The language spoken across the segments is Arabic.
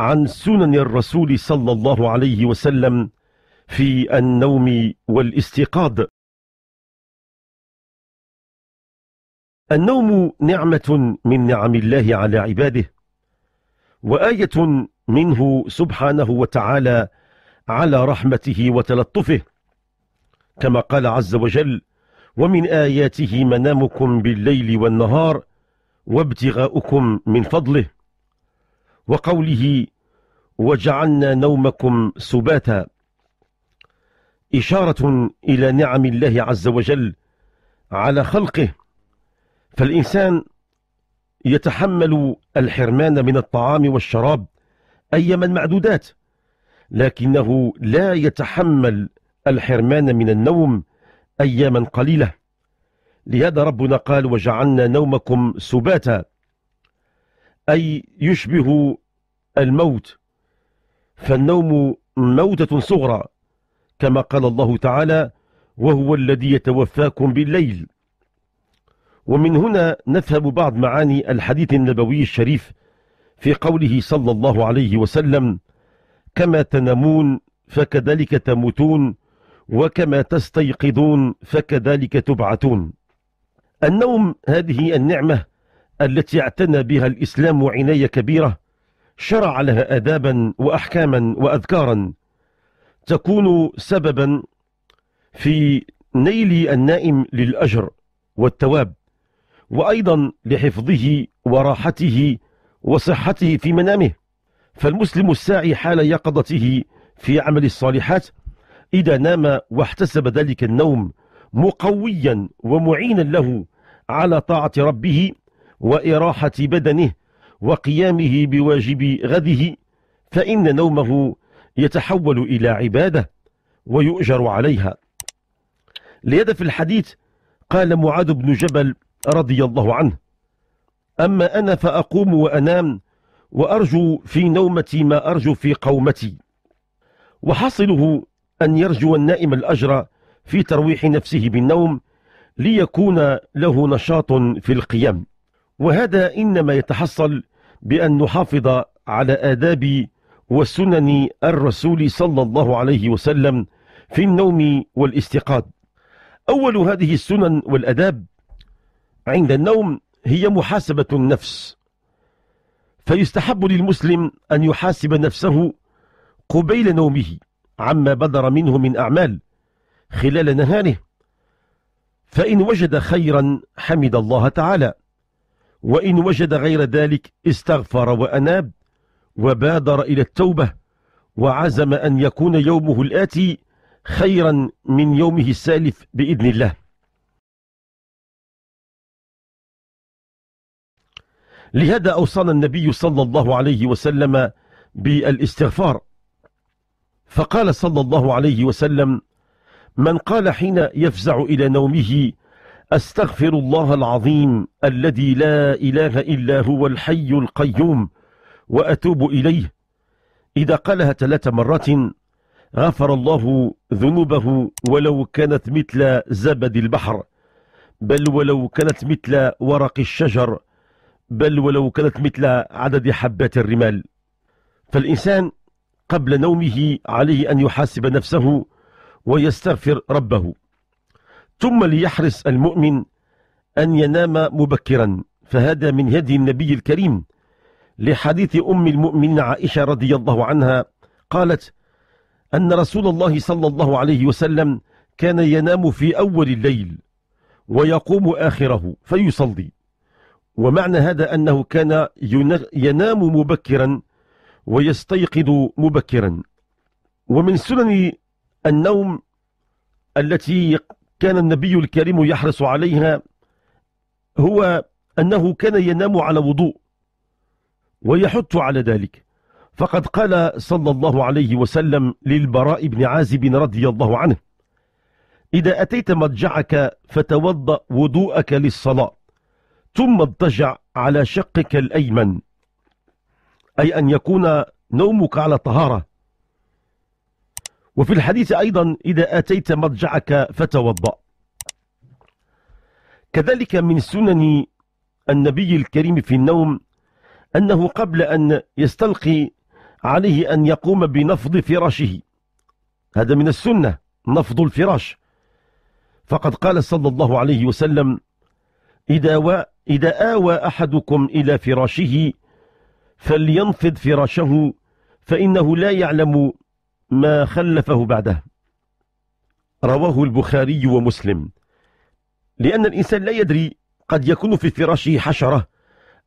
عن سنن الرسول صلى الله عليه وسلم في النوم والاستيقاظ النوم نعمة من نعم الله على عباده وآية منه سبحانه وتعالى على رحمته وتلطفه كما قال عز وجل ومن آياته منامكم بالليل والنهار وابتغاؤكم من فضله وقوله وجعلنا نومكم سباتا إشارة إلى نعم الله عز وجل على خلقه فالإنسان يتحمل الحرمان من الطعام والشراب أيما معدودات لكنه لا يتحمل الحرمان من النوم أياما قليلة لهذا ربنا قال وجعلنا نومكم سباتا أي يشبه الموت فالنوم موتة صغرى كما قال الله تعالى وهو الذي يتوفاكم بالليل ومن هنا نفهم بعض معاني الحديث النبوي الشريف في قوله صلى الله عليه وسلم كما تنامون فكذلك تموتون وكما تستيقظون فكذلك تبعثون النوم هذه النعمة التي اعتنى بها الإسلام عناية كبيرة شرع لها آدابا وأحكاما وأذكارا تكون سببا في نيل النائم للأجر والتواب وأيضا لحفظه وراحته وصحته في منامه فالمسلم الساعي حال يقظته في عمل الصالحات إذا نام واحتسب ذلك النوم مقويا ومعينا له على طاعة ربه وإراحة بدنه وقيامه بواجب غده فإن نومه يتحول إلى عبادة ويؤجر عليها لهذا في الحديث قال معاذ بن جبل رضي الله عنه أما أنا فأقوم وأنام وأرجو في نومتي ما أرجو في قومتي وحصله أن يرجو النائم الأجر في ترويح نفسه بالنوم ليكون له نشاط في القيام وهذا إنما يتحصل بأن نحافظ على آداب وسنن الرسول صلى الله عليه وسلم في النوم والاستيقاظ أول هذه السنن والأداب عند النوم هي محاسبة النفس فيستحب للمسلم أن يحاسب نفسه قبيل نومه عما بدر منه من أعمال خلال نهاره فإن وجد خيرا حمد الله تعالى وإن وجد غير ذلك استغفر وأناب وبادر إلى التوبة وعزم أن يكون يومه الآتي خيرا من يومه السالف بإذن الله لهذا أوصانا النبي صلى الله عليه وسلم بالاستغفار فقال صلى الله عليه وسلم من قال حين يفزع إلى نومه أستغفر الله العظيم الذي لا إله إلا هو الحي القيوم وأتوب إليه إذا قالها ثلاث مرات غفر الله ذنوبه ولو كانت مثل زبد البحر بل ولو كانت مثل ورق الشجر بل ولو كانت مثل عدد حبات الرمال فالإنسان قبل نومه عليه أن يحاسب نفسه ويستغفر ربه ثم ليحرص المؤمن أن ينام مبكرا فهذا من هدي النبي الكريم لحديث أم المؤمن عائشة رضي الله عنها قالت أن رسول الله صلى الله عليه وسلم كان ينام في أول الليل ويقوم آخره فيصلي ومعنى هذا أنه كان ينام مبكرا ويستيقظ مبكرا ومن سنن النوم التي كان النبي الكريم يحرص عليها هو أنه كان ينام على وضوء ويحث على ذلك فقد قال صلى الله عليه وسلم للبراء بن عازب رضي الله عنه إذا أتيت مضجعك فتوضأ وضوءك للصلاة ثم اضطجع على شقك الأيمن أي أن يكون نومك على طهارة وفي الحديث أيضا إذا أتيت مضجعك فتوضأ كذلك من سنن النبي الكريم في النوم أنه قبل أن يستلقي عليه أن يقوم بنفض فراشه هذا من السنة نفض الفراش فقد قال صلى الله عليه وسلم إذا, و... إذا آوى أحدكم إلى فراشه فلينفض فراشه فإنه لا يعلم ما خلفه بعده رواه البخاري ومسلم لأن الإنسان لا يدري قد يكون في فراشه حشرة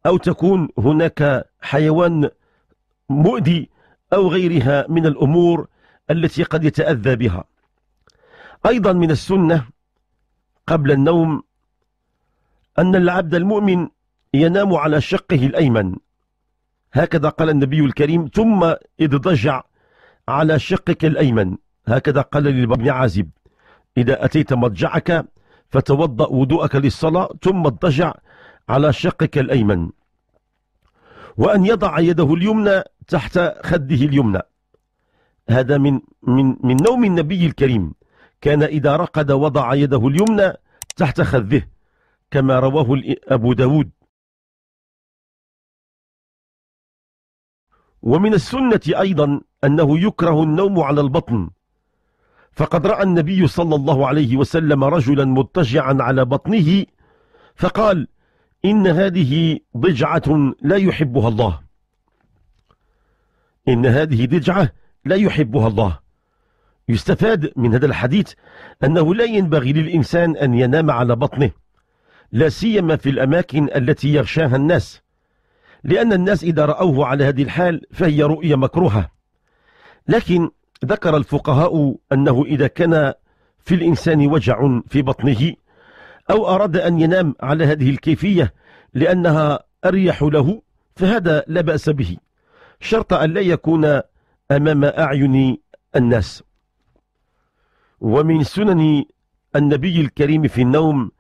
أو تكون هناك حيوان مؤذي أو غيرها من الأمور التي قد يتأذى بها أيضا من السنة قبل النوم أن العبد المؤمن ينام على شقه الأيمن هكذا قال النبي الكريم ثم إذ ضجع على شقك الأيمن هكذا قال للباب عازب إذا أتيت مضجعك فتوضأ وضوءك للصلاة ثم اضطجع على شقك الأيمن وأن يضع يده اليمنى تحت خده اليمنى هذا من, من, من نوم النبي الكريم كان إذا رقد وضع يده اليمنى تحت خذه كما رواه أبو داود ومن السنة أيضا أنه يكره النوم على البطن فقد رأى النبي صلى الله عليه وسلم رجلا مضطجعا على بطنه فقال إن هذه ضجعة لا يحبها الله إن هذه ضجعة لا يحبها الله يستفاد من هذا الحديث أنه لا ينبغي للإنسان أن ينام على بطنه لا سيما في الأماكن التي يغشاها الناس لأن الناس إذا رأوه على هذه الحال فهي رؤية مكروهة لكن ذكر الفقهاء أنه إذا كان في الإنسان وجع في بطنه أو أراد أن ينام على هذه الكيفية لأنها أريح له فهذا لا بأس به شرط أن لا يكون أمام أعين الناس ومن سنن النبي الكريم في النوم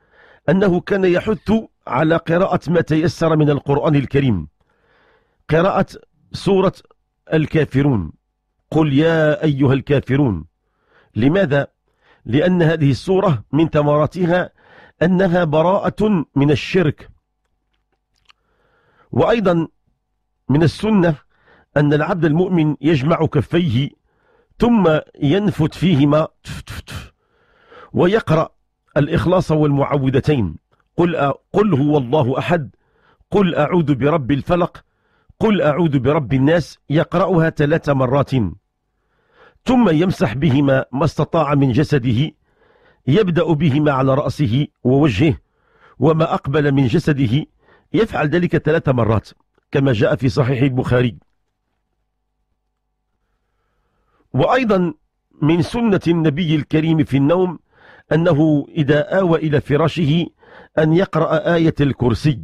أنه كان يحث على قراءة ما تيسر من القرآن الكريم قراءة سورة الكافرون قل يا أيها الكافرون لماذا؟ لأن هذه السورة من ثمراتها أنها براءة من الشرك وأيضا من السنة أن العبد المؤمن يجمع كفيه ثم ينفت فيهما ويقرأ الإخلاص والمعوذتين قل, قل هو الله أحد قل أعوذ برب الفلق قل أعوذ برب الناس يقرأها ثلاث مرات ثم يمسح بهما ما استطاع من جسده يبدأ بهما على رأسه ووجهه وما أقبل من جسده يفعل ذلك ثلاث مرات كما جاء في صحيح البخاري وأيضا من سنة النبي الكريم في النوم أنه إذا آوى إلى فراشه أن يقرأ آية الكرسي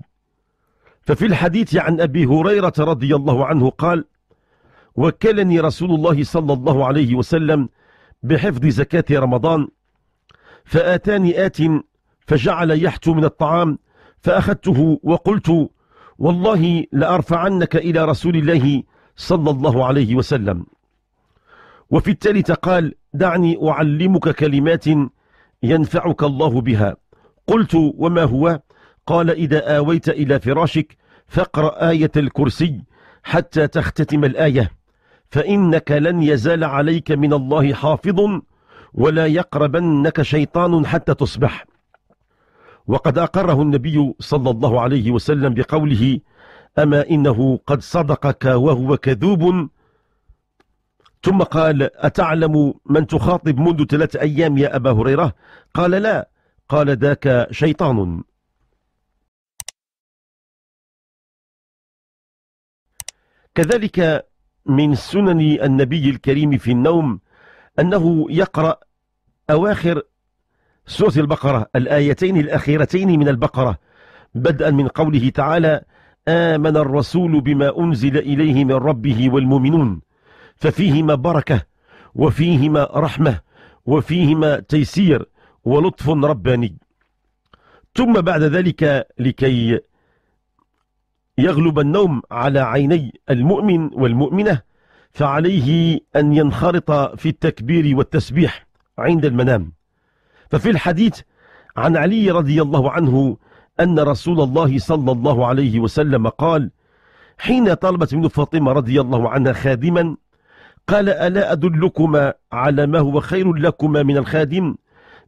ففي الحديث عن أبي هريرة رضي الله عنه قال وكلني رسول الله صلى الله عليه وسلم بحفظ زكاة رمضان فآتاني آت فجعل يحت من الطعام فأخذته وقلت والله لأرفعنك إلى رسول الله صلى الله عليه وسلم وفي الثالث قال دعني أعلمك كلمات ينفعك الله بها قلت وما هو قال إذا آويت إلى فراشك فاقرأ آية الكرسي حتى تختتم الآية فإنك لن يزال عليك من الله حافظ ولا يقربنك شيطان حتى تصبح وقد أقره النبي صلى الله عليه وسلم بقوله أما إنه قد صدقك وهو كذوب ثم قال أتعلم من تخاطب منذ ثلاثة أيام يا أبا هريرة قال لا قال ذاك شيطان كذلك من سنن النبي الكريم في النوم أنه يقرأ أواخر سورة البقرة الآيتين الأخيرتين من البقرة بدءا من قوله تعالى آمن الرسول بما أنزل إليه من ربه والمؤمنون ففيهما بركة وفيهما رحمة وفيهما تيسير ولطف رباني ثم بعد ذلك لكي يغلب النوم على عيني المؤمن والمؤمنة فعليه أن ينخرط في التكبير والتسبيح عند المنام ففي الحديث عن علي رضي الله عنه أن رسول الله صلى الله عليه وسلم قال حين طلبت من فاطمة رضي الله عنها خادما قال ألا أدلكما على ما هو خير لكما من الخادم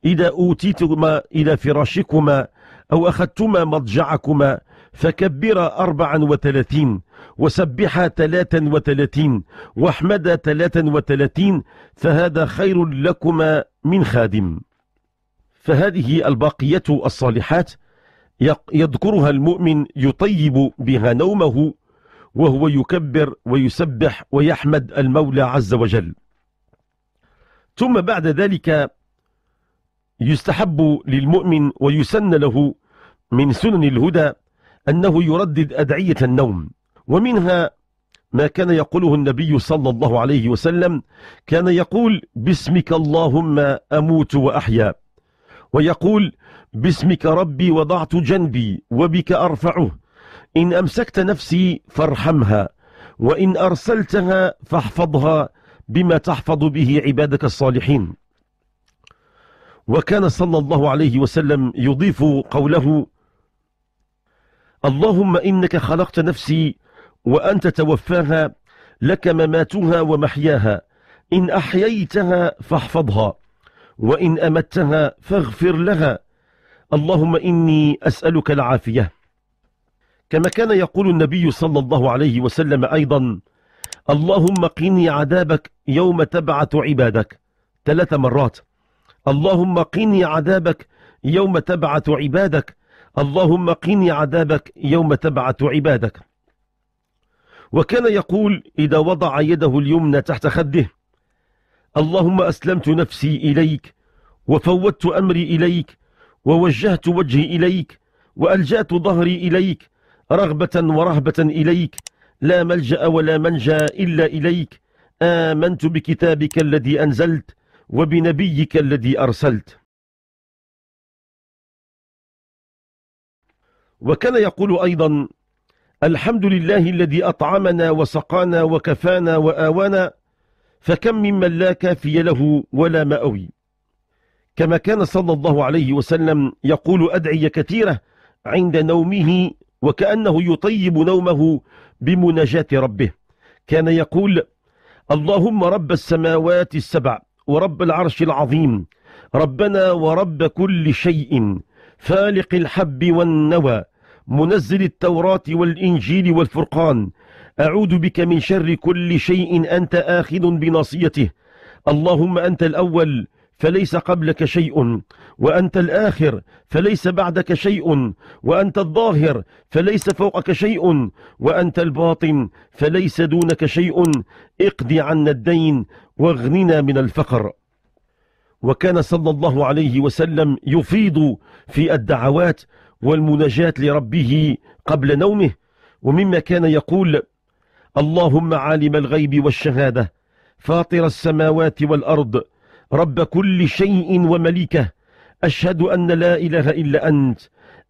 إذا أوتيتما إلى فراشكما أو أخذتما مضجعكما فكبر أربعا وثلاثين وسبح ثلاثا وثلاثين واحمد ثلاثا وثلاثين فهذا خير لكما من خادم فهذه الباقية الصالحات يذكرها المؤمن يطيب بها نومه وهو يكبر ويسبح ويحمد المولى عز وجل ثم بعد ذلك يستحب للمؤمن ويسن له من سنن الهدى أنه يردد أدعية النوم ومنها ما كان يقوله النبي صلى الله عليه وسلم كان يقول باسمك اللهم أموت وأحيا ويقول باسمك ربي وضعت جنبي وبك أرفعه إن أمسكت نفسي فارحمها وإن أرسلتها فاحفظها بما تحفظ به عبادك الصالحين وكان صلى الله عليه وسلم يضيف قوله اللهم إنك خلقت نفسي وأنت توفاها لك مماتها ومحياها إن أحييتها فاحفظها وإن أمتها فاغفر لها اللهم إني أسألك العافية كما كان يقول النبي صلى الله عليه وسلم أيضا اللهم قني عذابك يوم تبعث عبادك ثلاث مرات اللهم قني عذابك يوم تبعث عبادك اللهم قني عذابك يوم تبعث عبادك وكان يقول إذا وضع يده اليمنى تحت خده اللهم أسلمت نفسي إليك وفوت أمري إليك ووجهت وجهي إليك وألجأت ظهري إليك رغبة ورهبة إليك لا ملجأ ولا منجى إلا إليك آمنت بكتابك الذي أنزلت وبنبيك الذي أرسلت وكان يقول أيضا الحمد لله الذي أطعمنا وسقانا وكفانا وآوانا فكم ممن لا كافي له ولا مأوي كما كان صلى الله عليه وسلم يقول أدعية كثيرة عند نومه وكأنه يطيب نومه بمناجاة ربه كان يقول اللهم رب السماوات السبع ورب العرش العظيم ربنا ورب كل شيء فالق الحب والنوى منزل التوراة والإنجيل والفرقان أعوذ بك من شر كل شيء أنت آخذ بناصيته اللهم أنت الأول فليس قبلك شيء وأنت الآخر فليس بعدك شيء وأنت الظاهر فليس فوقك شيء وأنت الباطن فليس دونك شيء اقض عنا الدين واغننا من الفقر وكان صلى الله عليه وسلم يفيض في الدعوات والمناجاة لربه قبل نومه ومما كان يقول اللهم عالم الغيب والشهادة فاطر السماوات والأرض رب كل شيء ومليكه أشهد أن لا إله إلا أنت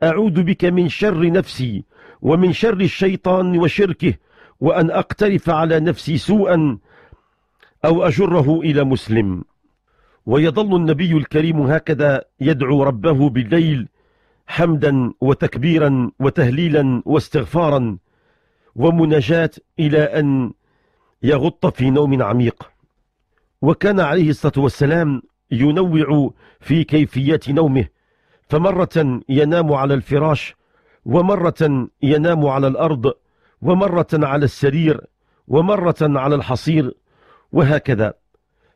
أعوذ بك من شر نفسي ومن شر الشيطان وشركه وأن أقترف على نفسي سوءا أو أجره إلى مسلم ويظل النبي الكريم هكذا يدعو ربه بالليل حمدا وتكبيرا وتهليلا واستغفارا ومناجاة إلى أن يغط في نوم عميق وكان عليه الصلاة والسلام ينوع في كيفية نومه فمرة ينام على الفراش ومرة ينام على الأرض ومرة على السرير ومرة على الحصير وهكذا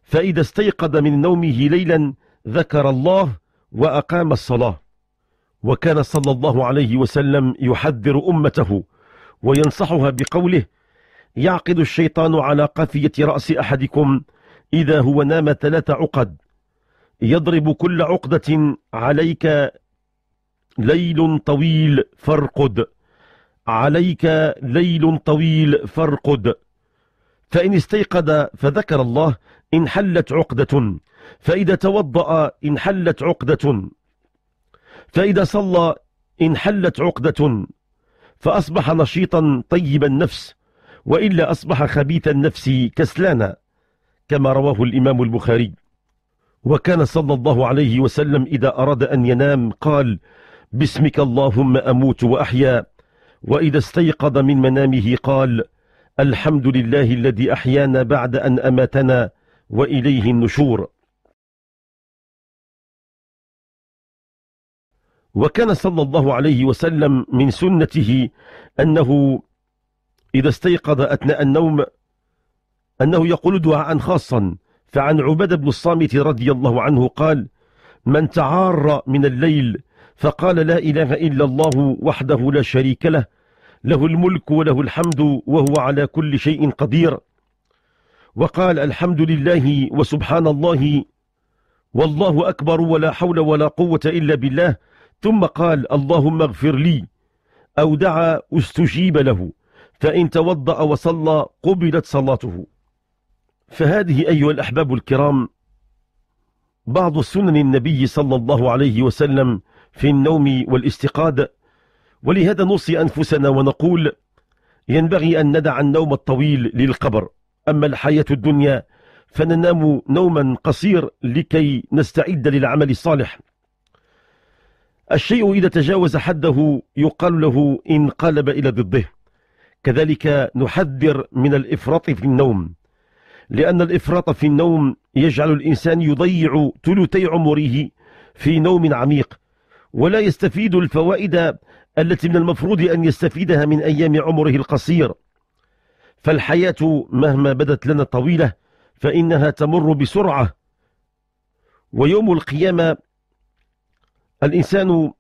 فإذا استيقظ من نومه ليلا ذكر الله وأقام الصلاة وكان صلى الله عليه وسلم يحذر أمته وينصحها بقوله يعقد الشيطان على قافية رأس أحدكم إذا هو نام ثلاث عقد يضرب كل عقدة عليك ليل طويل فارقد عليك ليل طويل فارقد فإن استيقظ فذكر الله انحلت عقدة فإذا توضأ انحلت عقدة فإذا صلى انحلت عقدة فأصبح نشيطا طيب النفس وإلا أصبح خبيث النفس كسلانا كما رواه الإمام البخاري وكان صلى الله عليه وسلم إذا أراد أن ينام قال باسمك اللهم أموت وأحيا وإذا استيقظ من منامه قال الحمد لله الذي أحيانا بعد أن أماتنا وإليه النشور وكان صلى الله عليه وسلم من سنته أنه إذا استيقظ أثناء النوم أنه يقول دعاء خاصا فعن عبادة بن الصامت رضي الله عنه قال من تعار من الليل فقال لا إله إلا الله وحده لا شريك له له الملك وله الحمد وهو على كل شيء قدير وقال الحمد لله وسبحان الله والله أكبر ولا حول ولا قوة إلا بالله ثم قال اللهم اغفر لي أو دعا استجيب له فإن توضأ وصلى قبلت صلاته فهذه أيها الأحباب الكرام بعض سنن النبي صلى الله عليه وسلم في النوم والاستقادة ولهذا نوصي أنفسنا ونقول ينبغي أن ندع النوم الطويل للقبر أما الحياة الدنيا فننام نوما قصير لكي نستعد للعمل الصالح الشيء إذا تجاوز حده يقال له انقلب إلى ضده كذلك نحذر من الإفراط في النوم لأن الإفراط في النوم يجعل الإنسان يضيع ثلثي عمره في نوم عميق ولا يستفيد الفوائد التي من المفروض أن يستفيدها من أيام عمره القصير فالحياة مهما بدت لنا طويلة فإنها تمر بسرعة ويوم القيامة الإنسان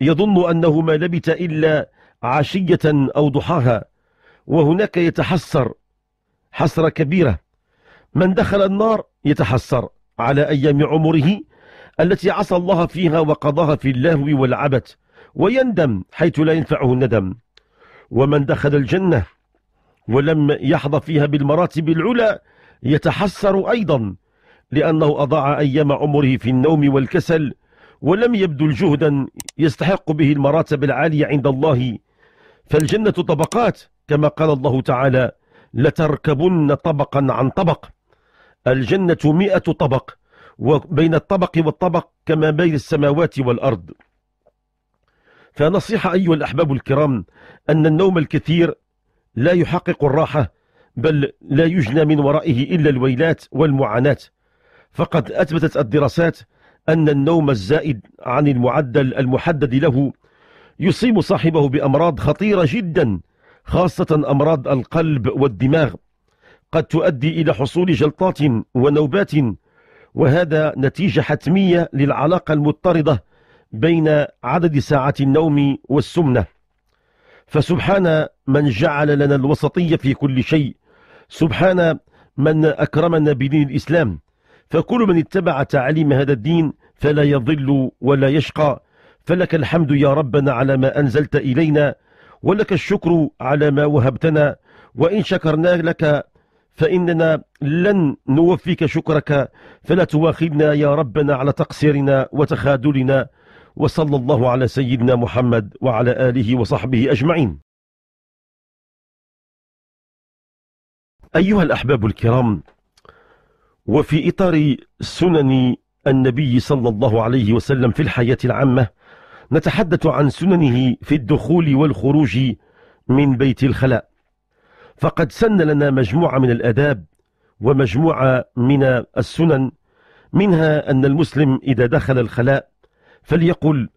يظن أنه ما لبث إلا عشية أو ضحاها وهناك يتحسر حسرة كبيرة من دخل النار يتحسر على أيام عمره التي عصى الله فيها وقضاها في اللهو والعبث ويندم حيث لا ينفعه الندم ومن دخل الجنة ولم يحظى فيها بالمراتب العلى يتحسر أيضا لأنه أضاع أيام عمره في النوم والكسل ولم يبذل جهدا يستحق به المراتب العالية عند الله فالجنة طبقات كما قال الله تعالى لتركبن طبقا عن طبق الجنة مئة طبق وبين الطبق والطبق كما بين السماوات والأرض فنصيحة أيها الأحباب الكرام أن النوم الكثير لا يحقق الراحة بل لا يجنى من ورائه إلا الويلات والمعاناة فقد أثبتت الدراسات أن النوم الزائد عن المعدل المحدد له يصيب صاحبه بأمراض خطيرة جدا خاصة أمراض القلب والدماغ قد تؤدي إلى حصول جلطات ونوبات وهذا نتيجة حتمية للعلاقة المضطردة بين عدد ساعات النوم والسمنة فسبحان من جعل لنا الوسطية في كل شيء سبحان من أكرمنا بدين الإسلام فكل من اتبع تعاليم هذا الدين فلا يضل ولا يشقى فلك الحمد يا ربنا على ما أنزلت إلينا ولك الشكر على ما وهبتنا وإن شكرنا لك فإننا لن نوفيك شكرك فلا تواخذنا يا ربنا على تقصيرنا وتخاذلنا وصلى الله على سيدنا محمد وعلى آله وصحبه أجمعين أيها الأحباب الكرام وفي إطار سنن النبي صلى الله عليه وسلم في الحياة العامة نتحدث عن سننه في الدخول والخروج من بيت الخلاء فقد سن لنا مجموعة من الأداب ومجموعة من السنن منها أن المسلم إذا دخل الخلاء فليقل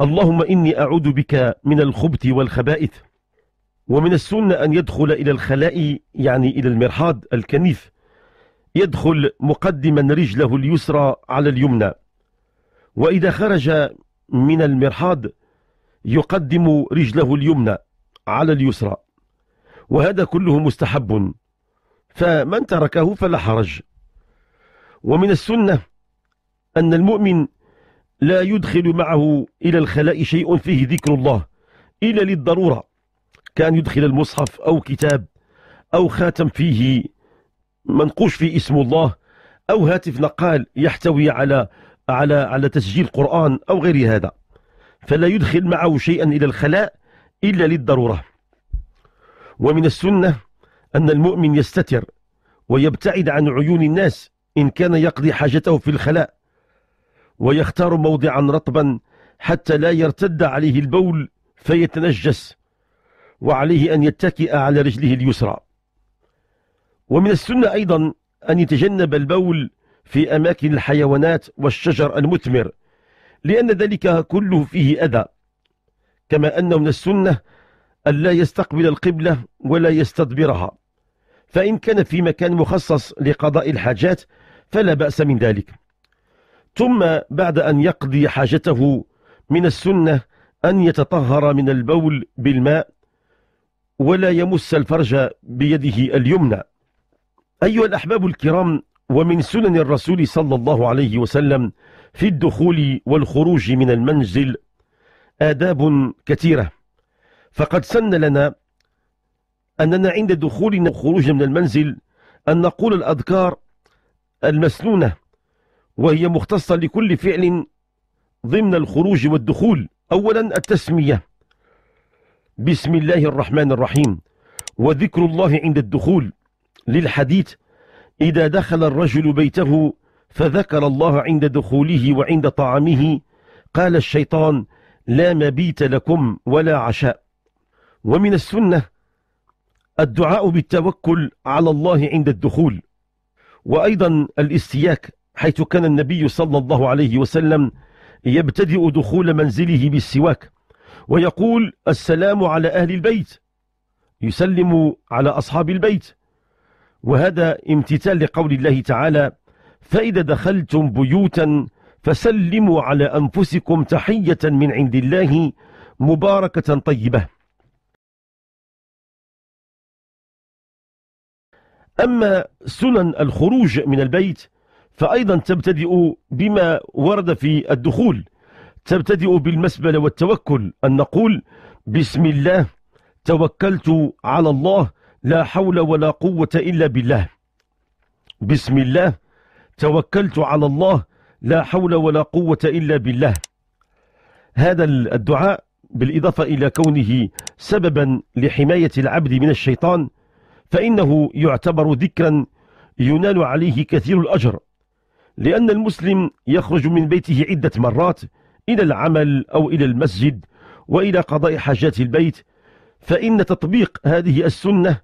اللهم إني أعوذ بك من الخبث والخبائث ومن السنة أن يدخل إلى الخلاء يعني إلى المرحاض الكنيف يدخل مقدما رجله اليسرى على اليمنى وإذا خرج من المرحاض يقدم رجله اليمنى على اليسرى وهذا كله مستحب فمن تركه فلا حرج ومن السنة أن المؤمن لا يدخل معه إلى الخلاء شيء فيه ذكر الله إلا للضرورة كان يدخل المصحف أو كتاب أو خاتم فيه منقوش فيه اسم الله أو هاتف نقال يحتوي على على على تسجيل قرآن أو غير هذا فلا يدخل معه شيئا إلى الخلاء إلا للضرورة ومن السنة أن المؤمن يستتر ويبتعد عن عيون الناس إن كان يقضي حاجته في الخلاء ويختار موضعا رطبا حتى لا يرتد عليه البول فيتنجس وعليه أن يتكئ على رجله اليسرى ومن السنة أيضا أن يتجنب البول في أماكن الحيوانات والشجر المثمر لأن ذلك كله فيه أذى كما أن من السنة أن لا يستقبل القبلة ولا يستدبرها فإن كان في مكان مخصص لقضاء الحاجات فلا بأس من ذلك ثم بعد أن يقضي حاجته من السنة أن يتطهر من البول بالماء ولا يمس الفرج بيده اليمنى أيها الأحباب الكرام ومن سنن الرسول صلى الله عليه وسلم في الدخول والخروج من المنزل آداب كثيرة فقد سن لنا أننا عند دخولنا وخروجنا من المنزل أن نقول الأذكار المسنونة وهي مختصة لكل فعل ضمن الخروج والدخول أولا التسمية بسم الله الرحمن الرحيم وذكر الله عند الدخول للحديث إذا دخل الرجل بيته فذكر الله عند دخوله وعند طعامه قال الشيطان لا مبيت لكم ولا عشاء ومن السنة الدعاء بالتوكل على الله عند الدخول وأيضا الاستياك حيث كان النبي صلى الله عليه وسلم يبتدئ دخول منزله بالسواك ويقول السلام على أهل البيت يسلم على أصحاب البيت وهذا امتثال لقول الله تعالى فإذا دخلتم بيوتا فسلموا على أنفسكم تحية من عند الله مباركة طيبة أما سنن الخروج من البيت فأيضا تبتدئ بما ورد في الدخول تبتدئ بالمسبل والتوكل أن نقول بسم الله توكلت على الله لا حول ولا قوة إلا بالله بسم الله توكلت على الله لا حول ولا قوة إلا بالله هذا الدعاء بالإضافة إلى كونه سببا لحماية العبد من الشيطان فإنه يعتبر ذكرا ينال عليه كثير الأجر لأن المسلم يخرج من بيته عدة مرات إلى العمل أو إلى المسجد وإلى قضاء حاجات البيت فإن تطبيق هذه السنة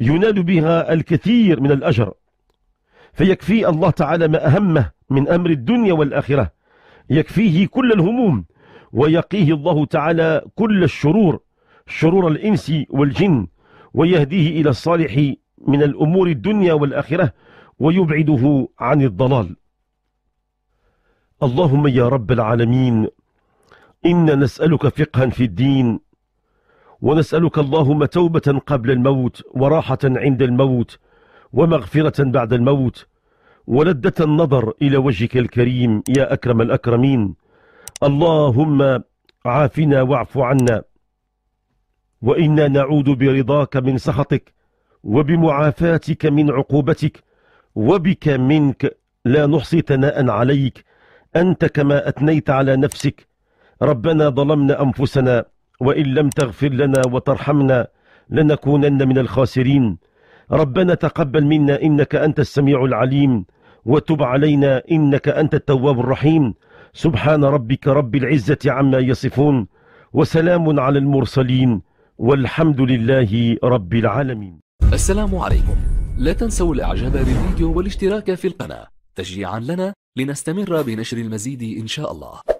ينال بها الكثير من الأجر فيكفي الله تعالى ما أهمه من أمر الدنيا والآخرة يكفيه كل الهموم ويقيه الله تعالى كل الشرور شرور الإنس والجن ويهديه إلى الصالح من الأمور الدنيا والآخرة ويبعده عن الضلال اللهم يا رب العالمين إنا نسألك فقها في الدين ونسألك اللهم توبة قبل الموت وراحة عند الموت ومغفرة بعد الموت ولدة النظر إلى وجهك الكريم يا أكرم الأكرمين اللهم عافنا واعف عنا وإنا نعوذ برضاك من سخطك وبمعافاتك من عقوبتك وبك منك لا نحصي ثناء عليك أنت كما أثنيت على نفسك ربنا ظلمنا أنفسنا وإن لم تغفر لنا وترحمنا لنكونن من الخاسرين ربنا تقبل منا إنك أنت السميع العليم وتب علينا إنك أنت التواب الرحيم سبحان ربك رب العزة عما يصفون وسلام على المرسلين والحمد لله رب العالمين السلام عليكم لا تنسوا الاعجاب بالفيديو والاشتراك في القناة تشجيعا لنا لنستمر بنشر المزيد إن شاء الله